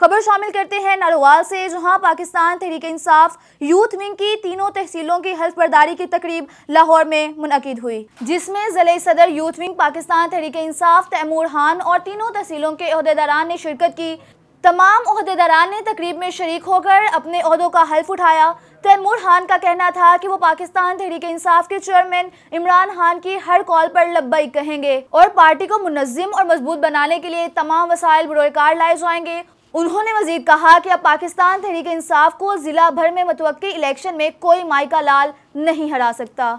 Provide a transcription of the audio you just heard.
खबर शामिल करते हैं नारोवाल से जहां पाकिस्तान तहरीक इंसाफ यूथ विंग की तीनों तहसीलों की हल्फ बर्दारी की तकरीब लाहौर में मुनद हुई जिसमें जिले सदर यूथ विंग पाकिस्तान तहरीक इंसाफ तैमूर खान और तीनों तहसीलों के अहदेदारान ने शिरकत की तमाम अहदेदारान ने तकरीब में शरीक होकर अपने अहदों का हल्फ उठाया तैमूर खान का कहना था कि वो पाकिस्तान तहरीक इंसाफ के चेयरमैन इमरान खान की हर कॉल पर लब्बई कहेंगे और पार्टी को मुनजिम और मजबूत बनाने के लिए तमाम वसाइल बुरकार लाए जाएंगे उन्होंने मजीद कहा कि अब पाकिस्तान तहरीक इंसाफ को जिला भर में मतवक़ इलेक्शन में कोई माइका लाल नहीं हरा सकता